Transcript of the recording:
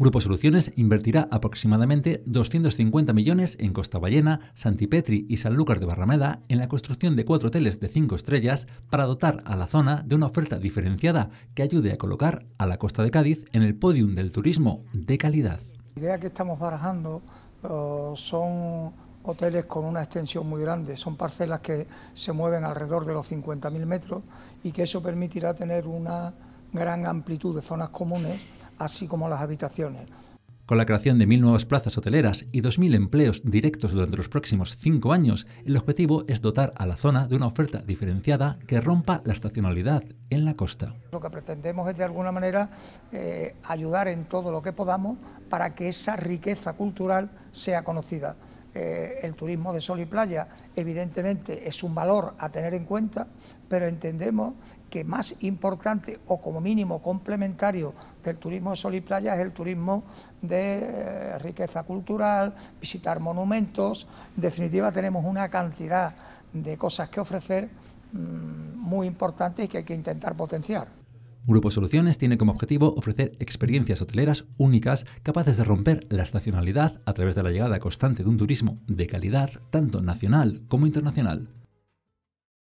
Grupo Soluciones invertirá aproximadamente 250 millones en Costa Ballena, Santipetri y San Lucas de Barrameda en la construcción de cuatro hoteles de cinco estrellas para dotar a la zona de una oferta diferenciada que ayude a colocar a la costa de Cádiz en el podium del turismo de calidad. La idea que estamos barajando oh, son hoteles con una extensión muy grande, son parcelas que se mueven alrededor de los 50.000 metros y que eso permitirá tener una gran amplitud de zonas comunes, así como las habitaciones. Con la creación de mil nuevas plazas hoteleras y dos 2.000 empleos directos durante los próximos cinco años, el objetivo es dotar a la zona de una oferta diferenciada que rompa la estacionalidad en la costa. Lo que pretendemos es, de alguna manera, eh, ayudar en todo lo que podamos para que esa riqueza cultural sea conocida. Eh, el turismo de sol y playa evidentemente es un valor a tener en cuenta, pero entendemos que más importante o como mínimo complementario del turismo de sol y playa es el turismo de eh, riqueza cultural, visitar monumentos, en definitiva tenemos una cantidad de cosas que ofrecer mm, muy importantes y que hay que intentar potenciar. Grupo Soluciones tiene como objetivo ofrecer experiencias hoteleras únicas capaces de romper la estacionalidad a través de la llegada constante de un turismo de calidad, tanto nacional como internacional.